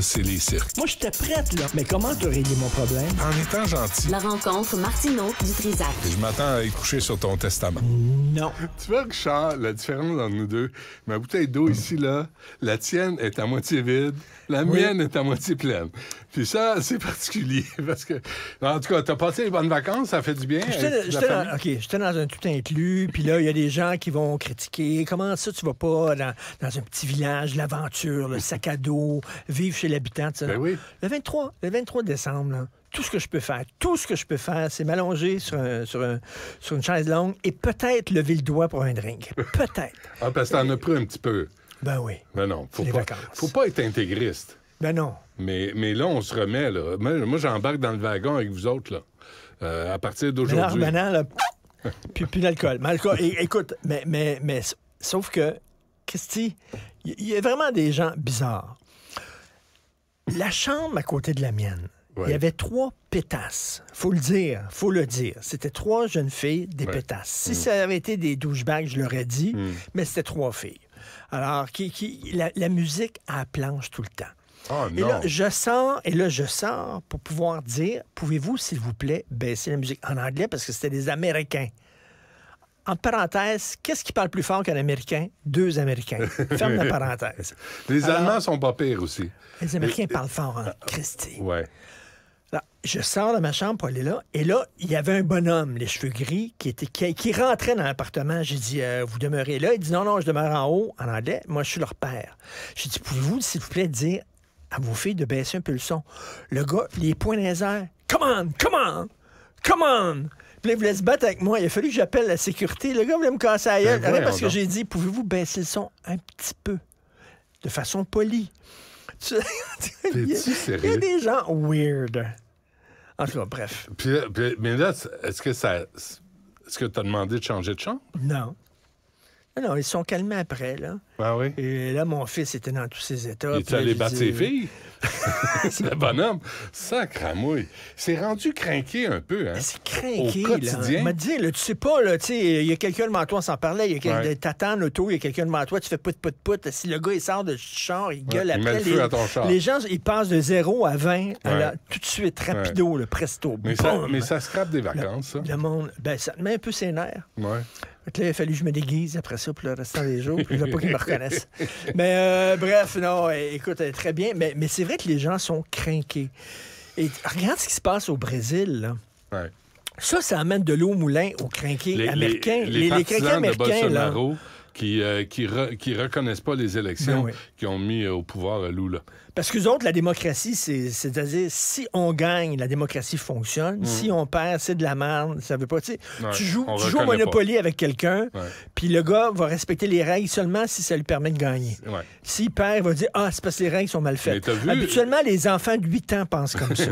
c'est les cirques. Moi, j'étais prête, là. Mais comment te régler mon problème? En étant gentil. La rencontre Martineau du Trisac. Je m'attends à y coucher sur ton testament. Non. Tu vois, Richard, la différence entre nous deux, ma bouteille d'eau ici, là, la tienne est à moitié vide, la mienne est à moitié pleine. Puis ça, c'est particulier parce que, en tout cas, t'as passé les bonnes vacances, ça fait du bien. J'étais dans, un tout inclus, puis là, il y a des gens qui vont critiquer. Comment ça, tu vas pas dans, dans un petit village, l'aventure, le sac à dos, vivre chez l'habitant. Ben oui. Le 23, le 23 décembre, tout ce que je peux faire, tout ce que je peux faire, c'est m'allonger sur, une chaise longue et peut-être lever le doigt pour un drink. Peut-être. ah, parce que t'en as pris un petit peu. Ben oui. Ben non, faut pas, faut pas être intégriste. Ben non. Mais, mais là, on se remet, là. Moi, j'embarque dans le wagon avec vous autres, là. Euh, à partir d'aujourd'hui. Ben puis, puis l'alcool. écoute, mais, mais, mais, sauf que, Christy, il y, a vraiment des gens bizarres. La chambre à côté de la mienne, il y avait trois pétasses. Faut le dire, faut le dire. C'était trois jeunes filles, des pétasses. Si mm. ça avait été des douchebags, je l'aurais dit, mm. mais c'était trois filles. Alors, qui, la, musique à la planche tout le temps. Ah, et là, je sors, et là, je sors pour pouvoir dire, pouvez-vous, s'il vous plaît, baisser la musique en anglais parce que c'était des Américains en parenthèse, qu'est-ce qui parle plus fort qu'un Américain? Deux Américains. Ferme la parenthèse. Les Allemands sont pas pires aussi. Les Américains parlent fort, hein? Christy. Ah, ouais. je sors de ma chambre pour aller là, et là, il y avait un bonhomme, les cheveux gris, qui, était, qui, rentrait dans l'appartement. J'ai dit, euh, vous demeurez là? Il dit, non, non, je demeure en haut, en anglais. Moi, je suis leur père. J'ai dit, pouvez-vous, s'il vous plaît, dire à vos filles de baisser un peu le son? Le gars, les poings dans les come on, come on, come on! Puis il voulait se battre avec moi. Il a fallu que j'appelle la sécurité. Le gars voulait me casser à ben parce que j'ai dit, pouvez-vous baisser le son un petit peu, de façon polie. Tu... il, y a, il y a des gens weird. En tout cas, bref. mais là, est-ce que ça... Est-ce que tu as demandé de changer de chambre? Non. Ah non, ils sont calmés après, là. Ah oui? Et là, mon fils était dans tous ses états. Il est allé battre ses filles? c'est le bonhomme. Sacramouille. C'est rendu craqué un peu, hein? C'est craqué, Au quotidien. m'a dit, tu sais pas, là, tu sais, il y a quelqu'un devant toi, on s'en parlait, il y a ouais. il y a quelqu'un devant toi, tu fais put, pout put. Si le gars, il sort de char, il gueule après. Il met le feu les, à ton char. les gens, ils passent de 0 à 20 tout de suite, rapido, le presto. Mais ça, mais ça scrape des vacances, ça. Le monde, ben, ça te met un peu ses nerfs. Ouais il a fallu que je me déguise après ça pour le restant des jours. Puis je veux pas qu'ils me reconnaissent. Mais euh, bref, non, écoute, euh, très bien. Mais, c'est vrai que les gens sont crinqués. Et regarde ce qui se passe au Brésil. Là. Ça, ça amène de l'eau au moulin aux crinqués américains. Les, crinqués américains, là. Euh, qui reconnaissent pas les élections ben qui ont mis euh, au pouvoir euh, Lula. Parce que autres, la démocratie, c'est-à-dire si on gagne, la démocratie fonctionne. Hmm. Si on perd, c'est de la merde. Ça veut pas. Tu, tu joues, au Monopoly avec quelqu'un, puis le gars va respecter les règles seulement si ça lui permet de gagner. S'il perd, il va dire ah c'est parce que les règles sont mal faites. Habituellement, les enfants de 8 ans pensent comme ça.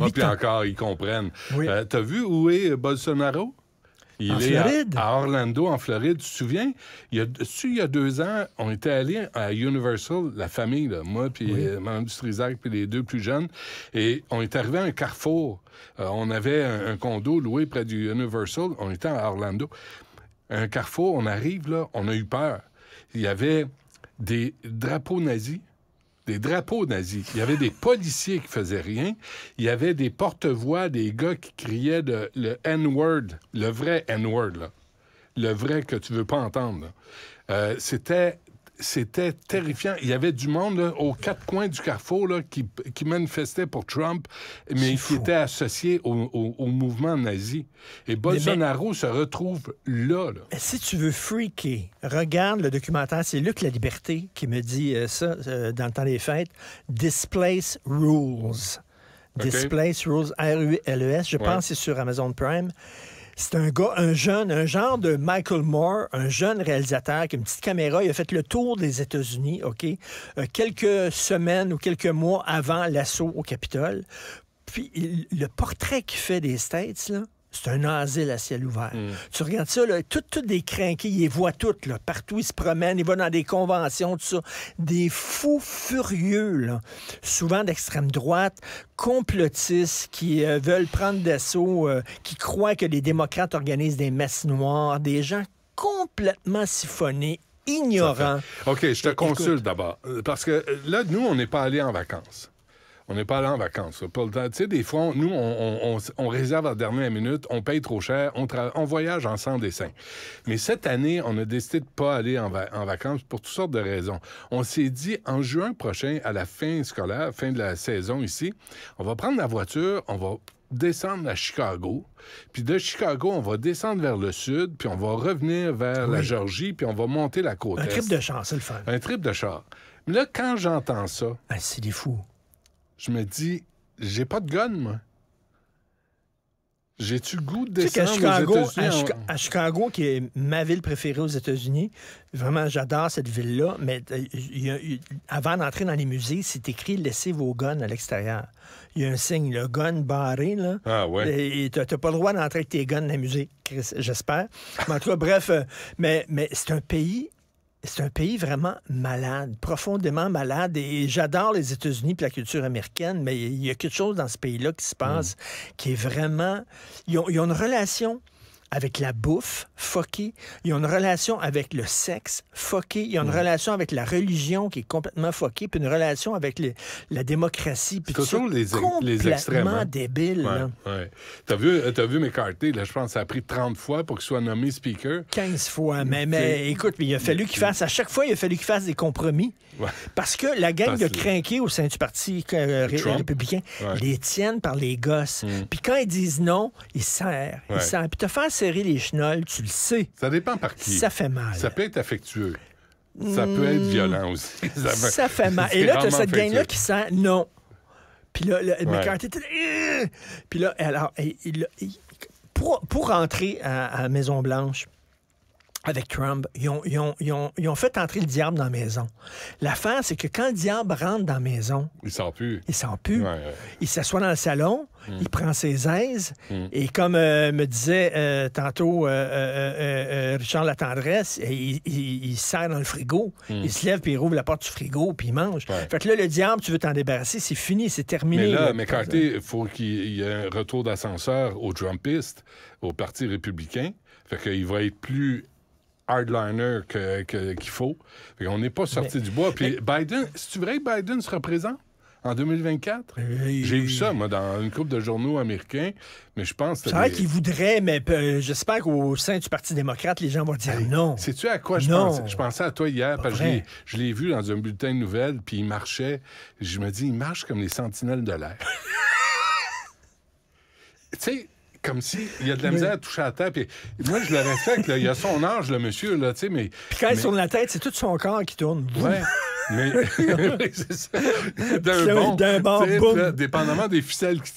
ah, puis encore, ils comprennent. T'as vu où est Bolsonaro? Il À, Orlando, en Floride. Tu te souviens? Il y a, il y a deux ans, on était allés à Universal, la famille, moi, puis euh, Mme puis les deux plus jeunes. Et on est arrivé à un carrefour. Euh, on avait un, un condo loué près du Universal. On était à Orlando. Un carrefour, on arrive là, on a eu peur. Il y avait des drapeaux nazis des drapeaux nazis. Il y avait des policiers qui faisaient rien. Il y avait des porte-voix, des gars qui criaient le N-word, le vrai N-word, le vrai que tu veux pas entendre. Euh, c'était c'était terrifiant. Il y avait du monde aux quatre coins du carrefour qui, manifestait pour Trump, mais qui était associé au, mouvement nazi. Et Bolsonaro se retrouve là, Si tu veux freaker, regarde le documentaire. C'est Luc La Liberté qui me dit euh, ça euh, dans le temps des fêtes. Displace Rules. Displace Rules, R-U-L-E-S. Je pense que c'est sur Amazon Prime. C'est un gars, un jeune, un genre de Michael Moore, un jeune réalisateur qui a une petite caméra. Il a fait le tour des États-Unis, OK, euh, quelques semaines ou quelques mois avant l'assaut au Capitole. Puis le portrait qu'il fait des States, là, c'est un asile à ciel ouvert. Mm. Tu regardes ça, là, tout, des crinqués, ils les voient toutes, partout, ils se promènent, ils vont dans des conventions, tout ça. Des fous furieux, là, souvent d'extrême droite, complotistes qui euh, veulent prendre d'assaut, euh, qui croient que les démocrates organisent des messes noires, des gens complètement siphonnés, ignorants. OK, je te consulte d'abord. Euh, parce que là, nous, on n'est pas allés en vacances. On n'est pas allé en vacances. Tu sais, des fois, nous, on, réserve à la dernière minute, on paye trop cher, on, voyage en sans dessin. Mais cette année, on a décidé de pas aller en, vacances pour toutes sortes de raisons. On s'est dit, en juin prochain, à la fin scolaire, fin de la saison ici, on va prendre la voiture, on va descendre à Chicago. Puis de Chicago, on va descendre vers le sud, puis on va revenir vers la Georgie, puis on va monter la côte. Un trip de char, c'est le fun. Un trip de char. Mais là, quand j'entends ça... Ah, c'est des fous je me dis, j'ai pas de gun, moi. J'ai-tu goût de descendre Chicago, aux états À, Chicago, qui est ma ville préférée aux États-Unis, vraiment, j'adore cette ville-là, mais euh, avant d'entrer dans les musées, c'est écrit « Laissez vos guns à l'extérieur ». Il y a un signe, le gun barré, là. Ah ouais. Et t'as pas le droit d'entrer avec tes guns dans les musées, j'espère. en tout cas, bref, euh, mais c'est un pays c'est un pays vraiment malade, profondément malade. Et j'adore les États-Unis et la culture américaine, mais il y a quelque chose dans ce pays-là qui se mm. passe qui est vraiment. ils ont une relation avec la bouffe, foquée. Ils ont une relation avec le sexe, foquée. Ils ont une mm. relation avec la religion qui est complètement foquée, puis une relation avec la démocratie. Puis ce sont les, les extrêmement hein? débile. Ouais, T'as vu, euh, as vu McCarthy, là, je pense ça a pris 30 fois pour qu'il soit nommé speaker. 15 fois, mais, mm. mais écoute, il a mm. fallu qu'il fasse, à chaque fois, il a fallu qu'il fasse des compromis. Parce que la gang de crinqués au sein du Parti euh, républicain les tiennent par les gosses. Puis quand ils disent non, ils serrent. Ils serrent. Puis te faire les chenolles, tu le sais. Ça dépend par qui. Ça fait mal. Ça peut être affectueux. Ça peut être violent aussi. Ça, fait, mal. Et là, tu as cette gang-là qui sent non. Puis là, le, quand euh! puis là, alors, il, pour, pour rentrer à Maison-Blanche, avec Trump, ils ont, fait entrer le diable dans la maison. L'affaire, c'est que quand le diable rentre dans la maison... Il sent plus. Il sent plus. Il s'assoit dans le salon, hmm. il prend ses aises, hmm. et comme euh, me disait euh, tantôt euh, Richard Latendresse, il, il, serre dans le frigo. Hmm. Il se lève, puis il rouvre la porte du frigo, puis il mange. Fait que là, le diable, tu veux t'en débarrasser, c'est fini, c'est terminé. Mais là, McCarthy, il faut qu'il y ait un retour d'ascenseur aux Trumpistes, au Parti républicain. Fait qu'il va être plus hardliner qu'il que, faut. on n'est pas sorti du bois. Puis Biden, c'est vrai que Biden se représente? En 2024? J'ai vu ça, moi, dans une coupe de journaux américains, mais je pense... C'est vrai qu'il qu'ils mais euh, j'espère qu'au sein du Parti démocrate, les gens vont dire non. Sais-tu à quoi je pensais? Je pensais à toi hier, parce que je l'ai vu dans un bulletin de nouvelles, puis il marchait. Je me dis, il marche comme les sentinelles de l'air. tu sais, comme s'il il y a de la misère à toucher à la tête. moi, je le respecte. Il y a son âge, le monsieur, là, tu sais, mais... Puis quand il tourne la tête, c'est tout son corps qui tourne. Ouais. c'est D'un bord d'un dépendamment des ficelles qui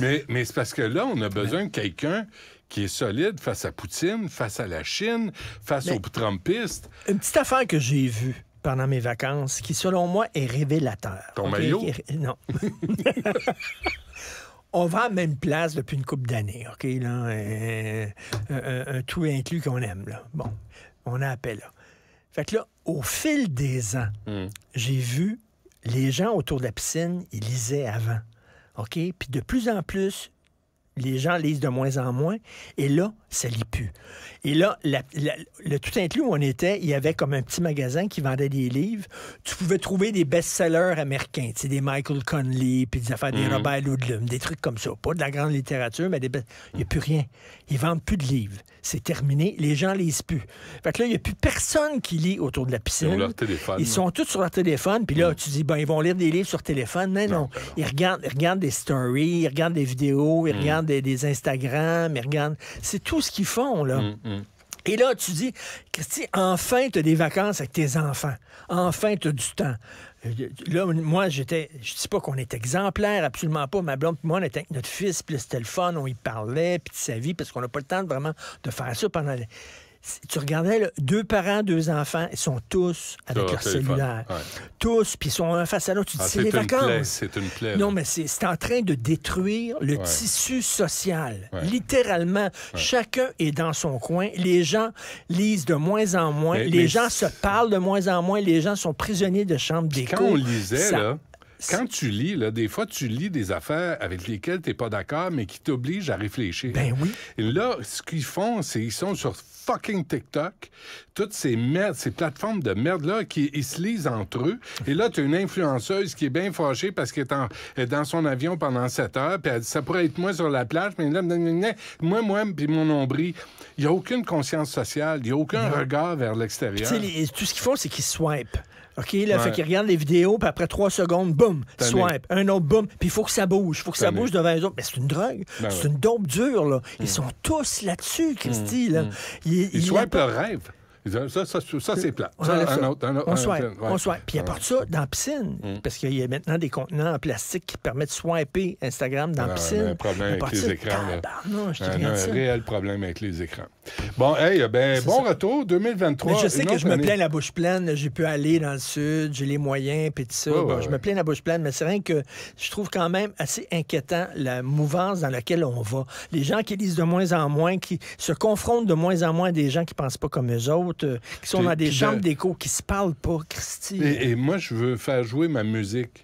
Mais, mais c'est parce que là, on a besoin de quelqu'un qui est solide face à Poutine, face à la Chine, face aux Trumpistes. Une petite affaire que j'ai vue pendant mes vacances qui, selon moi, est révélateur. Ton maillot? Non. on va à la même place depuis une couple d'années, OK? Euh, euh, euh, un, tout inclus qu'on aime, là. Bon, on a appelé là. Fait que là, au fil des ans, hmm. j'ai vu les gens autour de la piscine, ils lisaient avant, OK? Puis de plus en plus, les gens lisent de moins en moins. Et là, ça lit plus. Et là, le tout inclus où on était, il y avait comme un petit magasin qui vendait des livres. Tu pouvais trouver des best-sellers américains, tu sais, des Michael Conley, puis des affaires des mhm. Robert Ludlum, des trucs comme ça. Pas de la grande littérature, mais des il n'y a plus rien. Ils vendent plus de livres. C'est terminé. Les gens lisent plus. Fait que là, il n'y a plus personne qui lit autour de la piscine. Ils sont tous sur leur téléphone. Puis là, mm. tu dis, ben, ils vont lire des livres sur téléphone. Mais non. Ben ils, regardent, des stories, ils regardent des vidéos, ils mm. regardent des, des Instagram, ils regardent... C'est tout qu'ils font, là. Mm, mm. Et là, tu dis, Christy, enfin, tu as des vacances avec tes enfants. Enfin, tu as du temps. Euh, là, moi, j'étais, je dis pas qu'on est exemplaire, absolument pas. Ma blonde, moi, on était avec notre fils, puis c'était le fun, on y parlait, puis de sa vie, parce qu'on n'a pas le temps vraiment de faire ça pendant tu regardais, deux parents, deux enfants, ils sont tous avec leur cellulaire. Tous, puis ils sont un face à l'autre. Tu ah, dis, c'est les vacances. C'est une Non, mais c'est en train de détruire le tissu social. Littéralement, chacun est dans son coin. Les gens lisent de moins en moins. les gens se parlent de moins en moins. Les gens sont prisonniers de chambres d'école Quand lisait, là, quand tu lis, là, des fois, tu lis des affaires avec lesquelles tu n'es pas d'accord, mais qui t'obligent à réfléchir. Ben oui. Et là, ce qu'ils font, c'est qu'ils sont sur fucking TikTok, toutes ces merdes, ces plateformes de merde-là, qui ils se lisent entre eux. Et là, tu as une influenceuse qui est bien fâchée parce qu'elle est, dans son avion pendant 7 heures, puis elle dit, ça pourrait être moi sur la plage, mais là, moi, moi, puis mon nombril. Il n'y a aucune conscience sociale, il n'y a aucun regard vers l'extérieur. Tout ce qu'ils font, c'est qu'ils swipent. OK, là, fait qu'il regarde les vidéos, puis après trois secondes, boum, swipe, un autre boum, puis il faut que ça bouge, faut que ça bouge devant les autres. Mais c'est une drogue, ben c'est une dope dure, là. Ils mm. sont tous là-dessus, Christy, mm, là. Mm. Ils, swipe rêve. Ça, c'est plat. On, ça, on Puis apporte ça dans la piscine, mm. parce qu'il y a maintenant des contenants en plastique qui permettent de swiper Instagram dans la ah, piscine. un problème avec les écrans. Non, un réel problème avec les écrans. Bon, hey, ben, bon retour 2023. je sais que je me plains la bouche pleine. J'ai pu aller dans le sud, j'ai les moyens, puis tout ça. je me plains la bouche pleine, mais c'est vrai que je trouve quand même assez inquiétant la mouvance dans laquelle on va. Les gens qui lisent de moins en moins, qui se confrontent de moins en moins à des gens qui ne pensent pas comme eux autres. Euh, qui sont dans des chambres d'écho, qui se parlent pas, Christy. Et, moi, je veux faire jouer ma musique.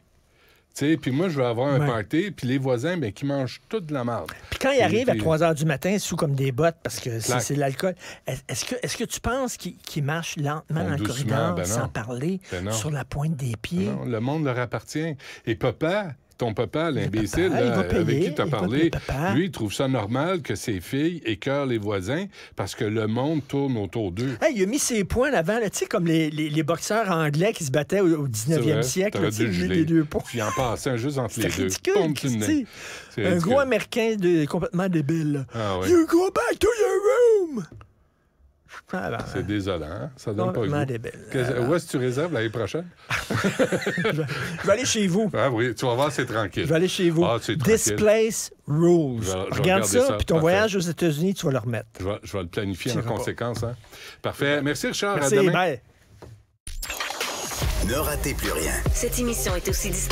Puis moi, je veux avoir un party, puis les voisins, ben, qui mangent toute de la marde. Puis quand ils arrivent à 3 h du matin, sous comme des bottes, parce que c'est l'alcool, est-ce que, est que tu penses qu'ils marchent lentement dans le corridor ben sans parler ben sur la pointe des ben pieds? Non, le monde leur appartient. Et papa, ton papa, l'imbécile, avec qui tu as parlé, lui, il trouve ça normal que ses filles écœurent les voisins parce que le monde tourne autour d'eux. il a mis ses points avant, tu sais, comme les, boxeurs anglais qui se battaient au, 19e siècle. Là, dû deux points. Puis en passant juste entre les deux. Un gros américain de, complètement débile. Ah you go back to your room! c'est désolant. Hein? Ça donne pas goût. Euh, où est-ce que tu réserves l'année prochaine? je vais aller chez vous. Ah oui, tu vas voir, c'est tranquille. Je vais aller chez vous. Ah, Displace Rules. Regarde ça, puis ton voyage aux États-Unis, tu vas le remettre. Je vais, le planifier en conséquence. Hein? Parfait. Merci, Richard. Merci, à demain. Ne ratez plus rien. Cette émission est aussi disponible.